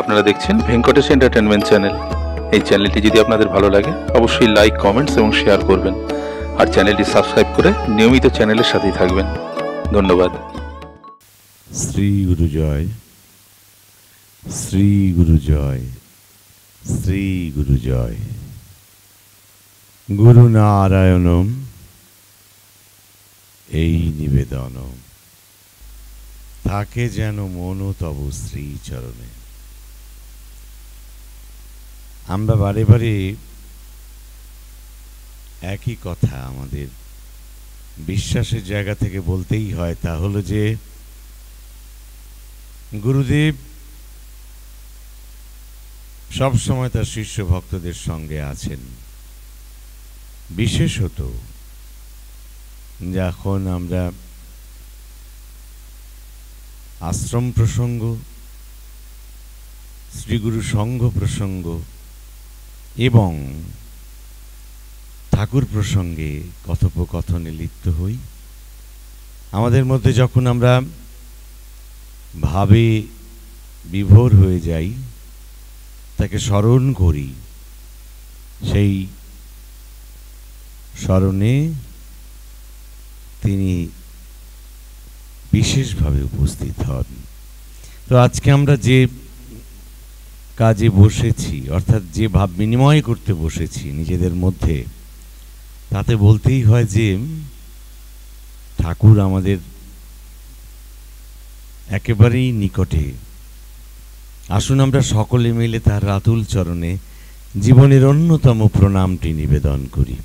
আপনারা দেখছেন Venkatesh entertainment channel এই চ্যানেলটি যদি আপনাদের ভালো লাগে অবশ্যই লাইক কমেন্টস এবং শেয়ার করবেন আর চ্যানেলটি সাবস্ক্রাইব করে নিয়মিত চ্যানেলের সাথেই থাকবেন ধন্যবাদ শ্রী গুরুজয় শ্রী গুরুজয় শ্রী গুরুজয় গুরু নারায়ণম এই নিবেদনম থাকে যেন মন তব শ্রীচরণে আমরা বারে বারে একই কথা আমাদের বিশ্বাসের জায়গা থেকে বলতেই হয় তা হলো যে গুরুদেব সবসময় তার শিষ্য ভক্তদের সঙ্গে আছেন বিশেষত যখন আমরা আশ্রম প্রসঙ্গ শ্রীগুরু সংঘ প্রসঙ্গ এবং ঠাকুর প্রসঙ্গে কথোপকথনে লিপ্ত হই আমাদের মধ্যে যখন আমরা ভাবে বিভোর হয়ে যাই তাকে স্মরণ করি সেই স্মরণে তিনি বিশেষভাবে উপস্থিত হন তো আজকে আমরা যে কাজে বসেছি অর্থাৎ যে ভাব বিনিময় করতে বসেছি নিজেদের মধ্যে তাতে বলতেই হয় যে ঠাকুর আমাদের একেবারেই নিকটে আসুন আমরা সকলে মিলে তার রাতুল চরণে জীবনের অন্যতম প্রণামটি নিবেদন করি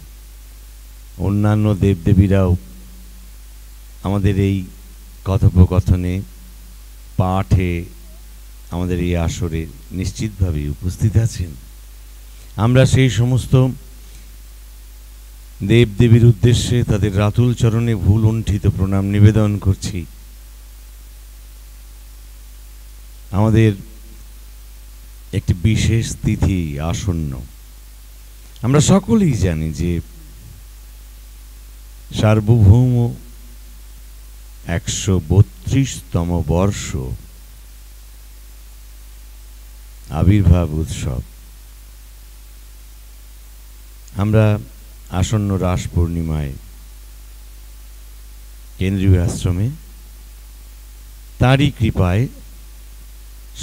অন্যান্য দেবদেবীরাও আমাদের এই কথোপকথনে পাঠে আমাদের এই আসরে নিশ্চিতভাবে উপস্থিত আছেন আমরা সেই সমস্ত দেবদেবীর উদ্দেশ্যে তাদের রাতুল চরণে ভুল উণ্ঠিত প্রণাম নিবেদন করছি আমাদের একটি বিশেষ তিথি আসন্ন আমরা সকলেই জানি যে সার্বভৌম একশো বত্রিশতম বর্ষ আবির্ভাব উৎসব আমরা আসন্ন রাস পূর্ণিমায় কেন্দ্রীয় আশ্রমে তারই কৃপায়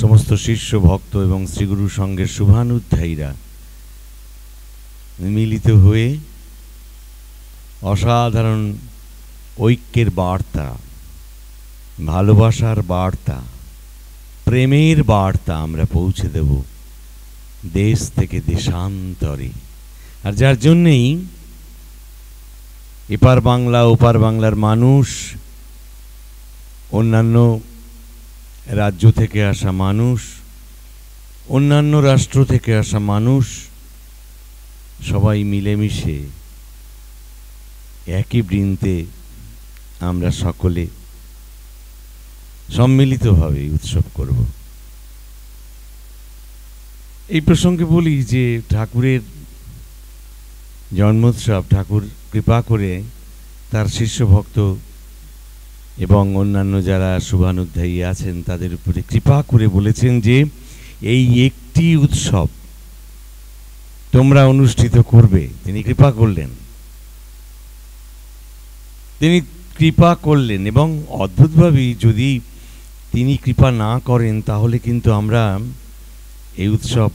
সমস্ত শিষ্য ভক্ত এবং শ্রীগুরু সঙ্গের শুভানুধ্যায়ীরা মিলিত হয়ে অসাধারণ ঐক্যের বার্তা ভালোবাসার বার্তা প্রেমের বার্তা আমরা পৌঁছে দেব দেশ থেকে দেশান্তরে আর যার জন্যেই এপার বাংলা ওপার বাংলার মানুষ অন্যান্য রাজ্য থেকে আসা মানুষ অন্যান্য রাষ্ট্র থেকে আসা মানুষ সবাই মিলেমিশে একই বৃন্তে আমরা সকলে সম্মিলিতভাবে উৎসব করব এই প্রসঙ্গে বলি যে ঠাকুরের জন্মোৎসব ঠাকুর কৃপা করে তার শিষ্য ভক্ত এবং অন্যান্য যারা শুভানুধ্যায়ী আছেন তাদের উপরে কৃপা করে বলেছেন যে এই একটি উৎসব তোমরা অনুষ্ঠিত করবে তিনি কৃপা করলেন তিনি কৃপা করলেন এবং অদ্ভুতভাবেই যদি তিনি কৃপা না করেন তাহলে কিন্তু আমরা এই উৎসব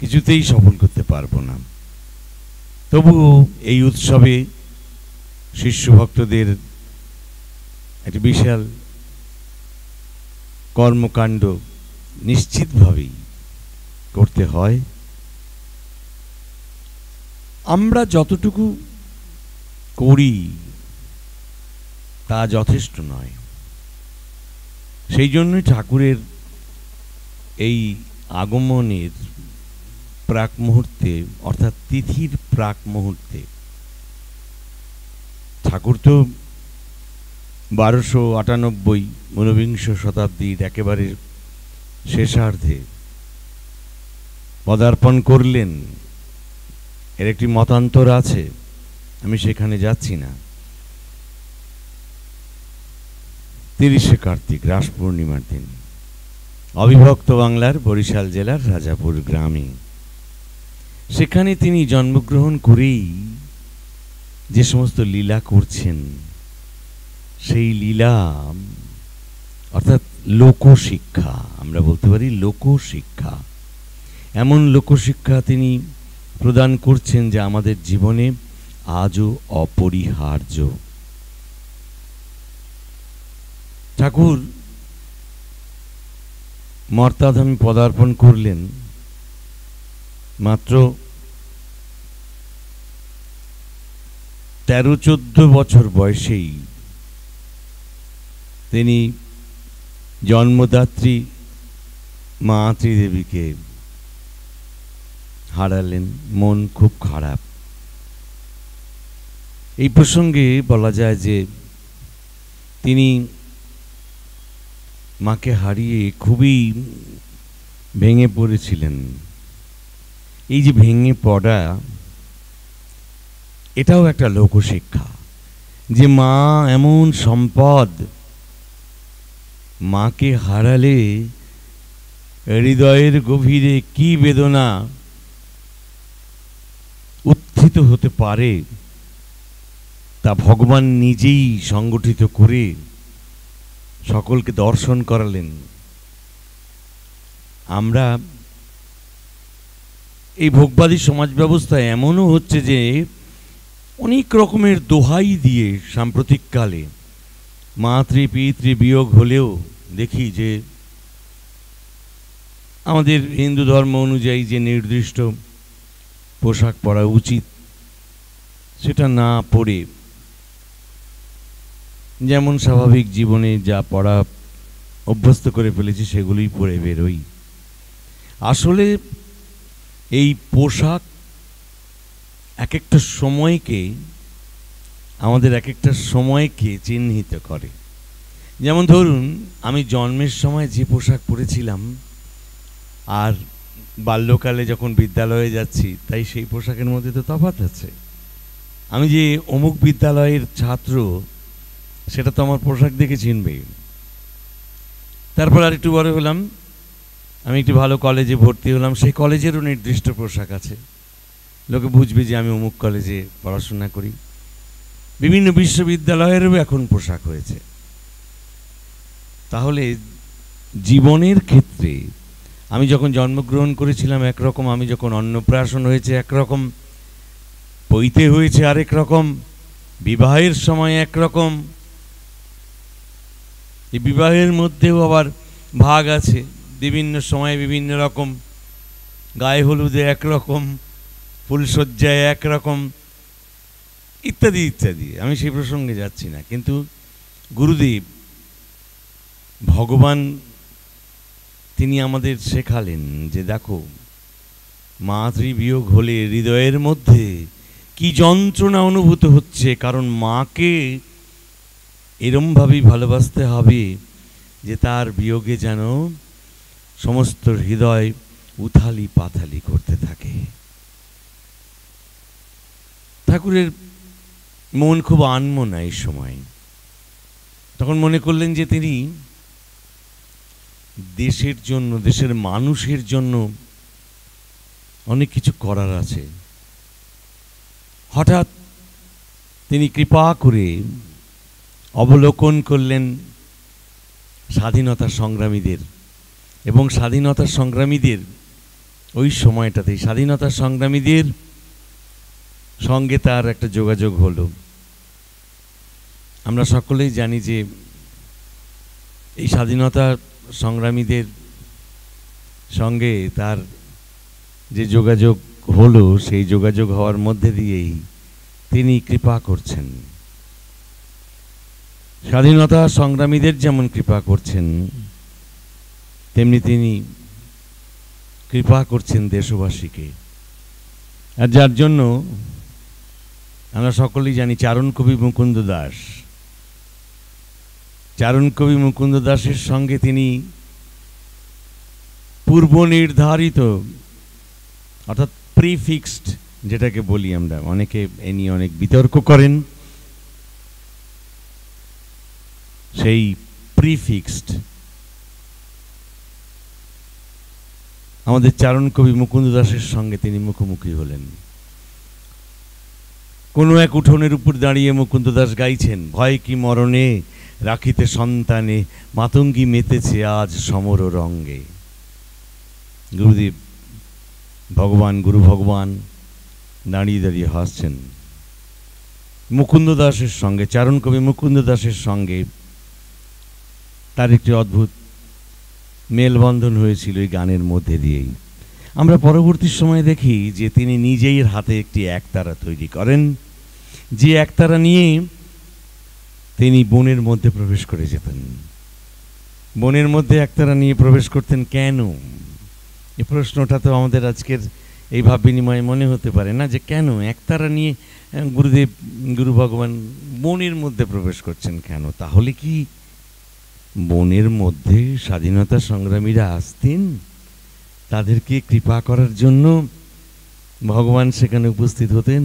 কিছুতেই সফল করতে পারবো না তবু এই উৎসবে শিষ্য ভক্তদের একটি বিশাল কর্মকাণ্ড নিশ্চিতভাবেই করতে হয় আমরা যতটুকু করি তা যথেষ্ট নয় সেই জন্যই ঠাকুরের এই আগমনের প্রাক মুহূর্তে অর্থাৎ তিথির প্রাক মুহূর্তে ঠাকুর তো বারোশো আটানব্বই ঊনবিংশ শতাব্দীর একেবারে শেষার্ধে পদার্পণ করলেন এর একটি মতান্তর আছে আমি সেখানে যাচ্ছি না তিরিশে কার্তিক রাস পূর্ণিমার দিন অবিভক্ত বাংলার বরিশাল জেলার রাজাপুর গ্রামে সেখানে তিনি জন্মগ্রহণ করেই যে সমস্ত লীলা করছেন সেই লীলা অর্থাৎ লোকশিক্ষা আমরা বলতে পারি লোকশিক্ষা এমন লোকশিক্ষা তিনি প্রদান করছেন যা আমাদের জীবনে আজও অপরিহার্য ঠাকুর মর্তাধামে পদার্পণ করলেন মাত্র তেরো চোদ্দ বছর বয়সেই তিনি জন্মদাত্রী মা ত্রিদেবীকে হারালেন মন খুব খারাপ এই প্রসঙ্গে বলা যায় যে তিনি মাকে হারিয়ে খুবই ভেঙে পড়েছিলেন এই যে ভেঙে পড়া এটাও একটা লোকশিক্ষা যে মা এমন সম্পদ মাকে হারালে হৃদয়ের গভীরে কি বেদনা উত্থিত হতে পারে তা ভগবান নিজেই সংগঠিত করে সকলকে দর্শন করালেন আমরা এই ভোগবাদী সমাজ ব্যবস্থা এমনও হচ্ছে যে অনেক রকমের দোহাই দিয়ে সাম্প্রতিককালে মাতৃ পিতৃ বিয়োগ হলেও দেখি যে আমাদের হিন্দু ধর্ম অনুযায়ী যে নির্দিষ্ট পোশাক পরা উচিত সেটা না পরে যেমন স্বাভাবিক জীবনে যা পড়া অভ্যস্ত করে ফেলেছি সেগুলোই পরে বেরোই আসলে এই পোশাক এক একটা সময়কে আমাদের এক একটা সময়কে চিহ্নিত করে যেমন ধরুন আমি জন্মের সময় যে পোশাক পরেছিলাম আর বাল্যকালে যখন বিদ্যালয়ে যাচ্ছি তাই সেই পোশাকের মধ্যে তো তফাৎ আছে আমি যে অমুক বিদ্যালয়ের ছাত্র সেটা তো আমার পোশাক দেখে চিনবে তারপর আর একটু বড় হলাম আমি একটি ভালো কলেজে ভর্তি হলাম সেই কলেজেরও নির্দিষ্ট পোশাক আছে লোকে বুঝবে যে আমি অমুক কলেজে পড়াশোনা করি বিভিন্ন বিশ্ববিদ্যালয়েরও এখন পোশাক হয়েছে তাহলে জীবনের ক্ষেত্রে আমি যখন জন্মগ্রহণ করেছিলাম একরকম আমি যখন অন্নপ্রাশন হয়েছে একরকম বইতে হয়েছে আরেক রকম বিবাহের সময় একরকম এই বিবাহের মধ্যেও আবার ভাগ আছে বিভিন্ন সময়ে বিভিন্ন রকম গায়ে হলুদে একরকম ফুলসজ্জায় একরকম ইত্যাদি ইত্যাদি আমি সেই প্রসঙ্গে যাচ্ছি না কিন্তু গুরুদেব ভগবান তিনি আমাদের শেখালেন যে দেখো বিয়োগ হলে হৃদয়ের মধ্যে কি যন্ত্রণা অনুভূত হচ্ছে কারণ মাকে এরমভাবেই ভালোবাসতে হবে যে তার বিয়োগে যেন সমস্ত হৃদয় উথালি পাথালি করতে থাকে ঠাকুরের মন খুব আনমনা এই সময় তখন মনে করলেন যে তিনি দেশের জন্য দেশের মানুষের জন্য অনেক কিছু করার আছে হঠাৎ তিনি কৃপা করে অবলোকন করলেন স্বাধীনতা সংগ্রামীদের এবং স্বাধীনতা সংগ্রামীদের ওই সময়টাতেই স্বাধীনতা সংগ্রামীদের সঙ্গে তার একটা যোগাযোগ হলো আমরা সকলেই জানি যে এই স্বাধীনতা সংগ্রামীদের সঙ্গে তার যে যোগাযোগ হলো সেই যোগাযোগ হওয়ার মধ্যে দিয়েই তিনি কৃপা করছেন স্বাধীনতা সংগ্রামীদের যেমন কৃপা করছেন তেমনি তিনি কৃপা করছেন দেশবাসীকে আর যার জন্য আমরা সকলেই জানি চারণ কবি মুকুন্দ দাস চারণ কবি মুকুন্দ দাসের সঙ্গে তিনি পূর্ব নির্ধারিত অর্থাৎ প্রিফিক্সড যেটাকে বলি আমরা অনেকে এ নিয়ে অনেক বিতর্ক করেন সেই প্রিফিক্সড আমাদের চারণ কবি মুকুন্দ দাসের সঙ্গে তিনি মুখোমুখি হলেন কোনো এক উঠোনের উপর দাঁড়িয়ে মুকুন্দ দাস গাইছেন ভয় কি মরণে রাখিতে সন্তানে মাতঙ্গী মেতেছে আজ সমর রঙ্গে গুরুদেব ভগবান গুরু ভগবান দাঁড়িয়ে দাঁড়িয়ে হাসছেন মুকুন্দ দাসের সঙ্গে চারণ কবি মুকুন্দ দাসের সঙ্গে তার একটি অদ্ভুত মেলবন্ধন হয়েছিল এই গানের মধ্যে দিয়েই আমরা পরবর্তী সময়ে দেখি যে তিনি নিজেই হাতে একটি একতারা তৈরি করেন যে একতারা নিয়ে তিনি বনের মধ্যে প্রবেশ করে যেতেন বনের মধ্যে একতারা নিয়ে প্রবেশ করতেন কেন এ প্রশ্নটা তো আমাদের আজকের এই ভাব বিনিময়ে মনে হতে পারে না যে কেন একতারা নিয়ে গুরুদেব গুরু ভগবান বনের মধ্যে প্রবেশ করছেন কেন তাহলে কি বনের মধ্যে স্বাধীনতা সংগ্রামীরা আসতেন তাদেরকে কৃপা করার জন্য ভগবান সেখানে উপস্থিত হতেন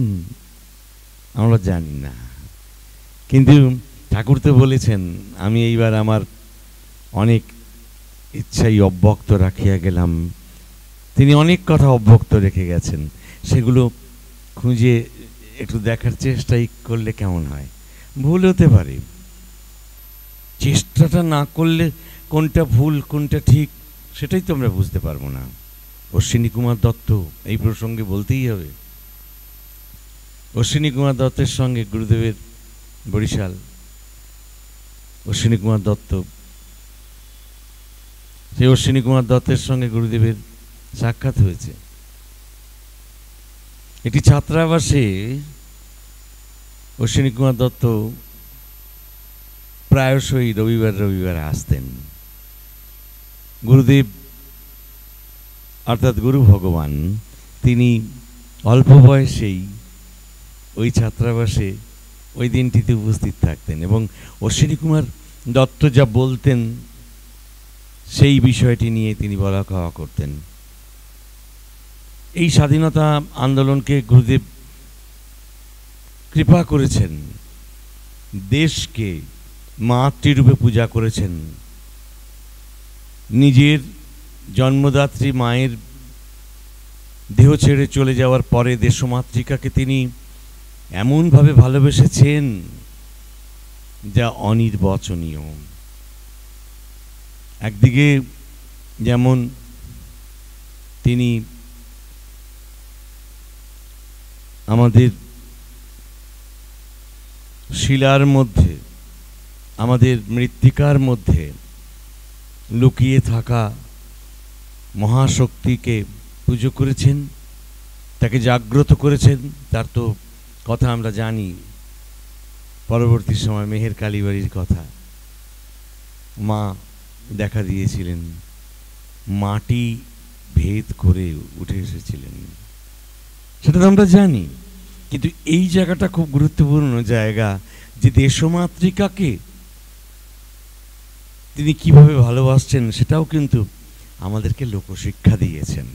আমরা জানি না কিন্তু ঠাকুর তো বলেছেন আমি এইবার আমার অনেক ইচ্ছাই অব্যক্ত রাখিয়া গেলাম তিনি অনেক কথা অব্যক্ত রেখে গেছেন সেগুলো খুঁজে একটু দেখার চেষ্টাই করলে কেমন হয় ভুল হতে পারে চেষ্টাটা না করলে কোনটা ভুল কোনটা ঠিক সেটাই তো আমরা বুঝতে পারবো না অশ্বিনী কুমার দত্ত এই প্রসঙ্গে বলতেই হবে অশ্বিনী কুমার দত্তের সঙ্গে গুরুদেবের বরিশাল অশ্বিনী কুমার দত্ত সেই অশ্বিনী কুমার দত্তের সঙ্গে গুরুদেবের সাক্ষাৎ হয়েছে একটি ছাত্রাবাসে অশ্বিনী কুমার দত্ত প্রায়শই রবিবার রবিবার আসতেন গুরুদেব অর্থাৎ গুরু ভগবান তিনি অল্প বয়সেই ওই ছাত্রাবাসে ওই দিনটিতে উপস্থিত থাকতেন এবং অশ্বিনী কুমার দত্ত যা বলতেন সেই বিষয়টি নিয়ে তিনি বলা খাওয়া করতেন এই স্বাধীনতা আন্দোলনকে গুরুদেব কৃপা করেছেন দেশকে মাতৃরূপে পূজা করেছেন নিজের জন্মদাত্রী মায়ের দেহ ছেড়ে চলে যাওয়ার পরে দেশমাতৃকাকে তিনি এমনভাবে ভালোবেসেছেন যা অনির্বচনীয় একদিকে যেমন তিনি আমাদের শিলার মধ্যে আমাদের মৃত্তিকার মধ্যে লুকিয়ে থাকা মহাশক্তিকে পুজো করেছেন তাকে জাগ্রত করেছেন তার তো কথা আমরা জানি পরবর্তী সময় মেহের কালীবাড়ির কথা মা দেখা দিয়েছিলেন মাটি ভেদ করে উঠে এসেছিলেন সেটা তো আমরা জানি কিন্তু এই জায়গাটা খুব গুরুত্বপূর্ণ জায়গা যে দেশমাতৃকাকে তিনি কিভাবে ভালোবাসছেন সেটাও কিন্তু আমাদেরকে লোকশিক্ষা দিয়েছেন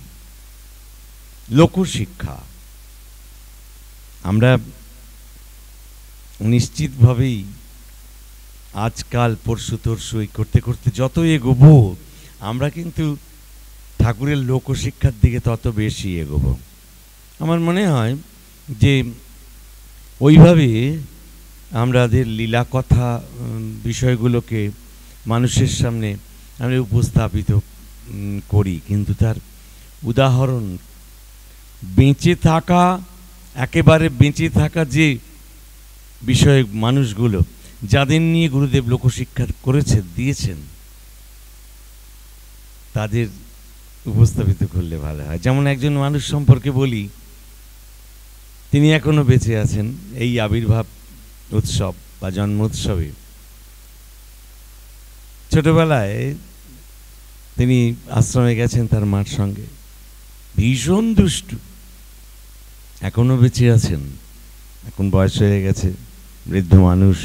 লোকশিক্ষা আমরা নিশ্চিতভাবেই আজকাল পরশু তরশু এই করতে করতে যত এগোবো আমরা কিন্তু ঠাকুরের লোকশিক্ষার দিকে তত বেশি এগোব আমার মনে হয় যে ওইভাবে আমাদের লীলা কথা বিষয়গুলোকে মানুষের সামনে আমি উপস্থাপিত করি কিন্তু তার উদাহরণ বেঁচে থাকা একেবারে বেঁচে থাকা যে বিষয়ে মানুষগুলো যাদের নিয়ে গুরুদেব লোকশিক্ষা করেছে দিয়েছেন তাদের উপস্থাপিত করলে ভালো হয় যেমন একজন মানুষ সম্পর্কে বলি তিনি এখনও বেঁচে আছেন এই আবির্ভাব উৎসব বা জন্ম উৎসবে ছোটবেলায় তিনি আশ্রমে গেছেন তার মার সঙ্গে ভীষণ দুষ্টু এখনও বেঁচে আছেন এখন বয়স হয়ে গেছে বৃদ্ধ মানুষ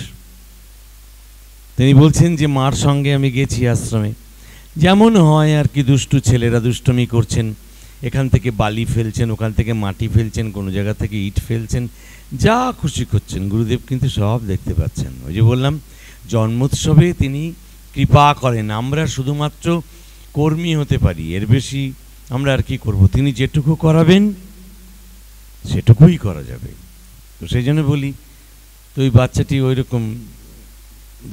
তিনি বলছেন যে মার সঙ্গে আমি গেছি আশ্রমে যেমন হয় আর কি দুষ্টু ছেলেরা দুষ্টমি করছেন এখান থেকে বালি ফেলছেন ওখান থেকে মাটি ফেলছেন কোনো জায়গা থেকে ইট ফেলছেন যা খুশি করছেন গুরুদেব কিন্তু সব দেখতে পাচ্ছেন ওই যে বললাম জন্মোৎসবে তিনি কৃপা করেন আমরা শুধুমাত্র কর্মী হতে পারি এর বেশি আমরা আর কি করব তিনি যেটুকু করাবেন সেটুকুই করা যাবে তো সেই জন্য বলি তো ওই বাচ্চাটি ওই রকম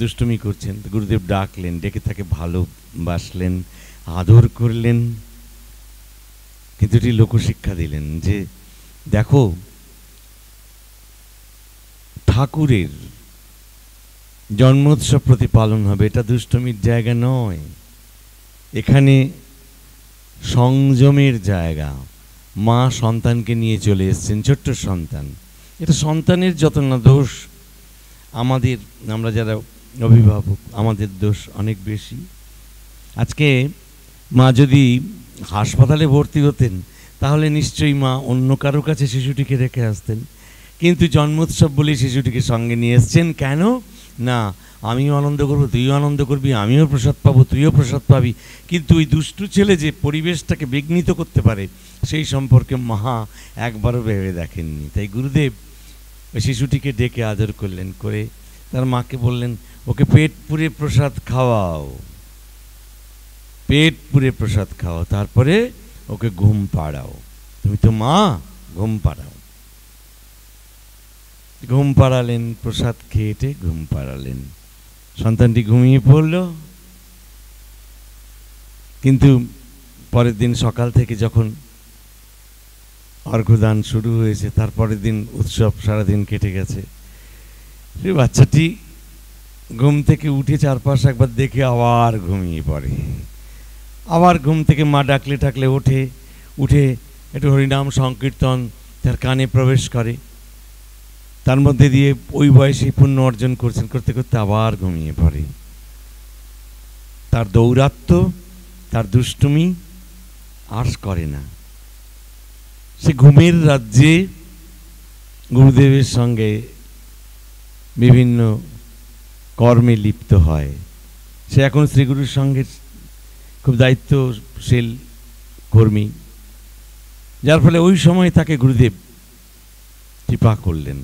দুষ্টুমি করছেন গুরুদেব ডাকলেন ডেকে তাকে ভালোবাসলেন আদর করলেন কিন্তু এটি লোকশিক্ষা দিলেন যে দেখো ঠাকুরের জন্মোৎসব প্রতিপালন হবে এটা দুষ্টমির জায়গা নয় এখানে সংযমের জায়গা মা সন্তানকে নিয়ে চলে এসছেন ছোট্ট সন্তান এটা সন্তানের যত না দোষ আমাদের আমরা যারা অভিভাবক আমাদের দোষ অনেক বেশি আজকে মা যদি হাসপাতালে ভর্তি হতেন তাহলে নিশ্চয়ই মা অন্য কারো কাছে শিশুটিকে রেখে আসতেন কিন্তু জন্মোৎসব বলে শিশুটিকে সঙ্গে নিয়ে এসছেন কেন না আমিও আনন্দ করবো তুইও আনন্দ করবি আমিও প্রসাদ পাবো তুইও প্রসাদ পাবি কিন্তু ওই দুষ্টু ছেলে যে পরিবেশটাকে বিঘ্নিত করতে পারে সেই সম্পর্কে মহা একবারও ভেবে দেখেননি তাই গুরুদেব ওই শিশুটিকে ডেকে আদর করলেন করে তার মাকে বললেন ওকে পেট পুরে প্রসাদ খাওয়াও পেট পুরে প্রসাদ খাওয়াও তারপরে ওকে ঘুম পাড়াও তুমি তো মা ঘুম পাড়াও ঘুম পাড়ালেন প্রসাদ খেয়েটে ঘুম পাড়ালেন সন্তানটি ঘুমিয়ে পড়ল কিন্তু পরের দিন সকাল থেকে যখন অর্ঘদান শুরু হয়েছে তারপরের দিন উৎসব সারাদিন কেটে গেছে সে বাচ্চাটি ঘুম থেকে উঠে চারপাশ একবার দেখে আবার ঘুমিয়ে পড়ে আবার ঘুম থেকে মা ডাকলে টাকলে ওঠে উঠে একটু হরিনাম সংকীর্তন তার কানে প্রবেশ করে তার মধ্যে দিয়ে ওই বয়সে পুণ্য অর্জন করছেন করতে করতে আবার ঘুমিয়ে পড়ে তার দৌরাত্ম তার দুষ্টুমি আশ করে না সে ঘুমের রাজ্যে গুরুদেবের সঙ্গে বিভিন্ন কর্মে লিপ্ত হয় সে এখন শ্রীগুরুর সঙ্গে খুব দায়িত্বশীল কর্মী যার ফলে ওই সময় তাকে গুরুদেব কৃপা করলেন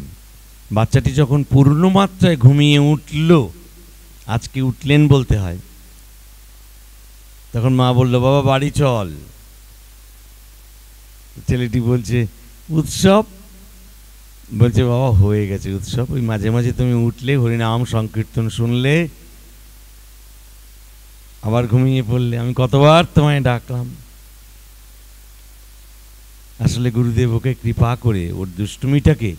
বাচ্চাটি যখন পূর্ণমাত্রায় ঘুমিয়ে উঠল আজকে উঠলেন বলতে হয় তখন মা বলল বাবা বাড়ি চল ছেলেটি বলছে উৎসব বলছে বাবা হয়ে গেছে উৎসব ওই মাঝে মাঝে তুমি উঠলে হরিনাম সংকীর্তন শুনলে আবার ঘুমিয়ে পড়লে আমি কতবার তোমায় ডাকলাম আসলে গুরুদেব ওকে কৃপা করে ওর দুষ্টুমিটাকে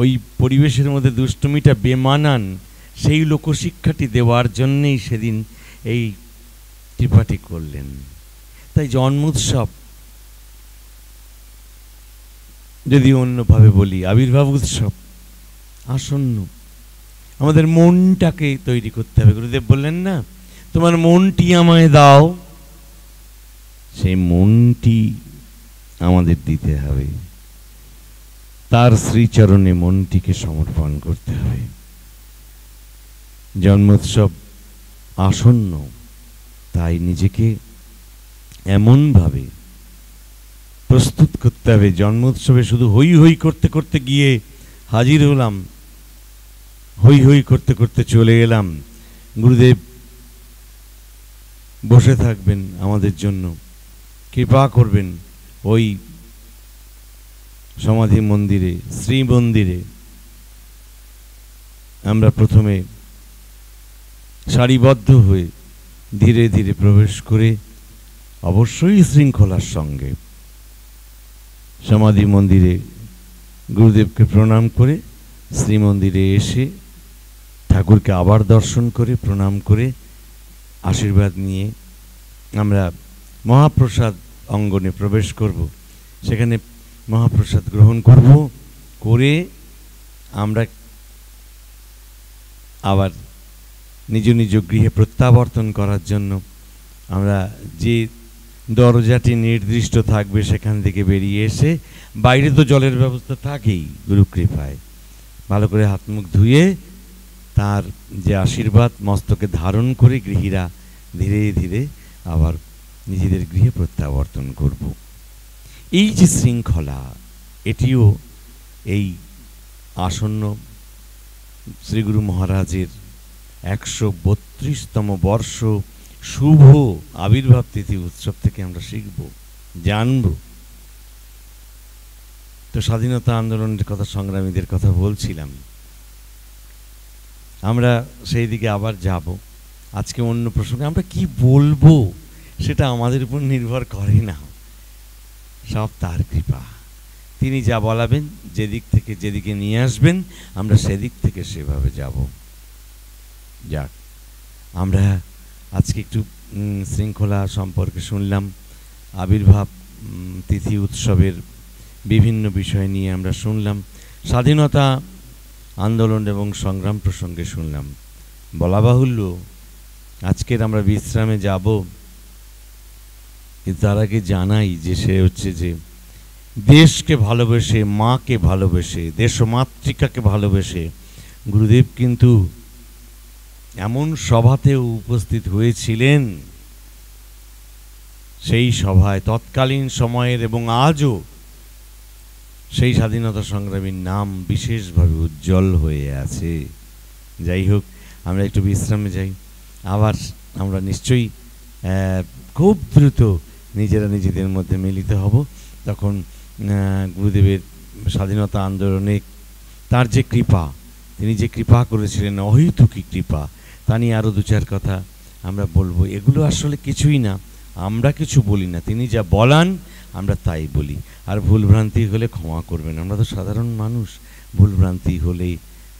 ওই পরিবেশের মধ্যে দুষ্টুমিটা বেমানান সেই লোকশিক্ষাটি দেওয়ার জন্যেই সেদিন এই ত্রিপাঠি করলেন তাই জন্মোৎসব যদি অন্যভাবে বলি আবির্ভাব উৎসব আসন্ন আমাদের মনটাকে তৈরি করতে হবে গুরুদেব বললেন না তোমার মনটি আমায় দাও সেই মনটি আমাদের দিতে হবে তার শ্রীচরণে মনটিকে সমর্পণ করতে হবে জন্মোৎসব আসন্ন তাই নিজেকে এমনভাবে প্রস্তুত করতে হবে জন্মোৎসবে শুধু হই হই করতে করতে গিয়ে হাজির হলাম হই হই করতে করতে চলে এলাম গুরুদেব বসে থাকবেন আমাদের জন্য কৃপা করবেন ওই সমাধি মন্দিরে শ্রী মন্দিরে আমরা প্রথমে সারিবদ্ধ হয়ে ধীরে ধীরে প্রবেশ করে অবশ্যই শৃঙ্খলার সঙ্গে সমাধি মন্দিরে গুরুদেবকে প্রণাম করে শ্রীমন্দিরে এসে ঠাকুরকে আবার দর্শন করে প্রণাম করে আশীর্বাদ নিয়ে আমরা মহাপ্রসাদ অঙ্গনে প্রবেশ করব সেখানে মহাপ্রসাদ গ্রহণ করব করে আমরা আবার নিজ নিজ গৃহে প্রত্যাবর্তন করার জন্য আমরা যে দরজাটি নির্দিষ্ট থাকবে সেখান থেকে বেরিয়ে এসে বাইরে তো জলের ব্যবস্থা থাকেই গুরুকৃপায় ভালো করে হাত মুখ ধুয়ে তার যে আশীর্বাদ মস্তকে ধারণ করে গৃহীরা ধীরে ধীরে আবার নিজেদের গৃহে প্রত্যাবর্তন করবো এই যে শৃঙ্খলা এটিও এই আসন্ন শ্রীগুরু মহারাজের একশো বত্রিশতম বর্ষ শুভ আবির্ভাব তিথি উৎসব থেকে আমরা শিখব জানব তো স্বাধীনতা আন্দোলনের কথা সংগ্রামীদের কথা বলছিলাম আমরা সেই দিকে আবার যাব আজকে অন্য প্রসঙ্গে আমরা কি বলবো সেটা আমাদের উপর নির্ভর করে না সব তার কৃপা তিনি যা বলাবেন যেদিক থেকে যেদিকে নিয়ে আসবেন আমরা সেদিক থেকে সেভাবে যাব যাক আমরা আজকে একটু শৃঙ্খলা সম্পর্কে শুনলাম আবির্ভাব তিথি উৎসবের বিভিন্ন বিষয় নিয়ে আমরা শুনলাম স্বাধীনতা আন্দোলন এবং সংগ্রাম প্রসঙ্গে শুনলাম বলা বাহুল্য আজকের আমরা বিশ্রামে যাব কিন্তু তার আগে জানাই যে সে হচ্ছে যে দেশকে ভালোবেসে মাকে ভালোবেসে দেশমাতৃকাকে ভালোবেসে গুরুদেব কিন্তু এমন সভাতেও উপস্থিত হয়েছিলেন সেই সভায় তৎকালীন সময়ের এবং আজও সেই স্বাধীনতা সংগ্রামীর নাম বিশেষভাবে উজ্জ্বল হয়ে আছে যাই হোক আমরা একটু বিশ্রামে যাই আবার আমরা নিশ্চয়ই খুব দ্রুত নিজেরা নিজেদের মধ্যে মিলিত হব তখন গুরুদেবের স্বাধীনতা আন্দোলনে তার যে কৃপা তিনি যে কৃপা করেছিলেন অহেতুকি কৃপা তা নিয়ে আরও দু চার কথা আমরা বলবো এগুলো আসলে কিছুই না আমরা কিছু বলি না তিনি যা বলান আমরা তাই বলি আর ভুলভ্রান্তি হলে ক্ষমা করবেন আমরা তো সাধারণ মানুষ ভুলভ্রান্তি হলেই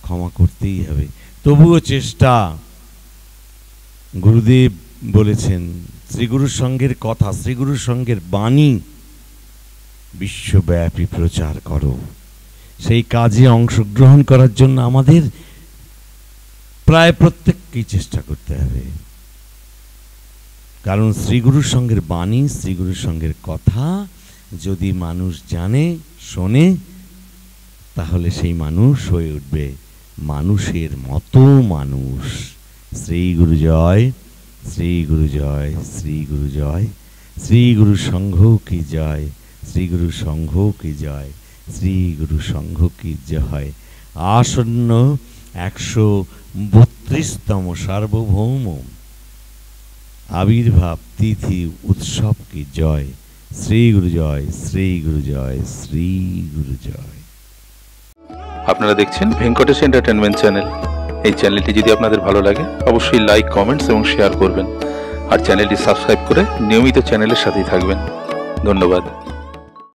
ক্ষমা করতেই হবে তবুও চেষ্টা গুরুদেব বলেছেন শ্রীগুরু সঙ্গের কথা শ্রীগুরু সঙ্গের বাণী বিশ্বব্যাপী প্রচার করো সেই কাজে অংশগ্রহণ করার জন্য আমাদের প্রায় প্রত্যেককেই চেষ্টা করতে হবে কারণ শ্রীগুরু সঙ্গের বাণী শ্রীগুরু সঙ্গের কথা যদি মানুষ জানে শোনে তাহলে সেই মানুষ হয়ে উঠবে মানুষের মতো মানুষ শ্রীগুরু জয় শ্রী গুরু জয় শ্রী গুরু জয় শ্রী গুরু সংঘ কি জয় শ্রী গুরু সংঘ কি জয় শ্রী গুরু সংঘ কি জয় আসন্ন একশো বত্রিশতম সার্বভৌম আবির্ভাব তিথি উৎসব কি জয় শ্রী গুরু জয় শ্রী গুরু জয় শ্রী গুরু জয় আপনারা দেখছেন ভেঙ্কটেশ এন্টারটেনমেন্ট চ্যানেল এই চ্যানেলটি যদি আপনাদের ভালো লাগে অবশ্যই লাইক কমেন্টস এবং শেয়ার করবেন আর চ্যানেলটি সাবস্ক্রাইব করে নিয়মিত চ্যানেলের সাথেই থাকবেন ধন্যবাদ